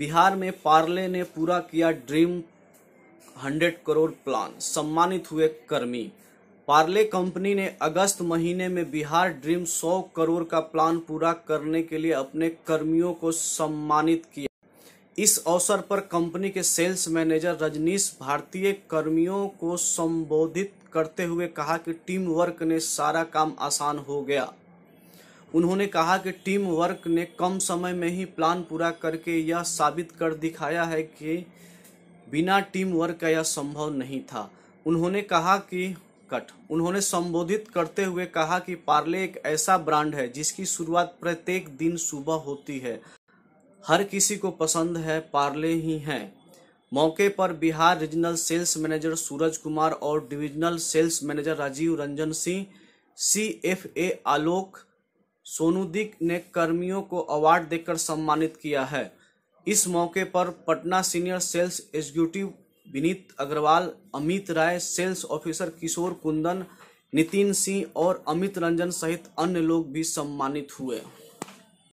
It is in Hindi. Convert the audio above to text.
बिहार में पार्ले ने पूरा किया ड्रीम हंड्रेड करोड़ प्लान सम्मानित हुए कर्मी पार्ले कंपनी ने अगस्त महीने में बिहार ड्रीम सौ करोड़ का प्लान पूरा करने के लिए अपने कर्मियों को सम्मानित किया इस अवसर पर कंपनी के सेल्स मैनेजर रजनीश भारतीय कर्मियों को संबोधित करते हुए कहा कि टीम वर्क ने सारा काम आसान हो गया उन्होंने कहा कि टीम वर्क ने कम समय में ही प्लान पूरा करके यह साबित कर दिखाया है कि बिना टीम वर्क का यह संभव नहीं था उन्होंने कहा कि कट उन्होंने संबोधित करते हुए कहा कि पार्ले एक ऐसा ब्रांड है जिसकी शुरुआत प्रत्येक दिन सुबह होती है हर किसी को पसंद है पार्ले ही है मौके पर Bihar regional sales manager Suraj Kumar और divisional sales manager Rajiv Ranjan Singh C F A Alok सोनूदिक ने कर्मियों को अवार्ड देकर सम्मानित किया है इस मौके पर Patna senior sales executive Vineet Agarwal Amit Rai sales officer Kishore Kundan Nitin Singh और अमित रंजन सहित अन्य लोग भी सम्मानित हुए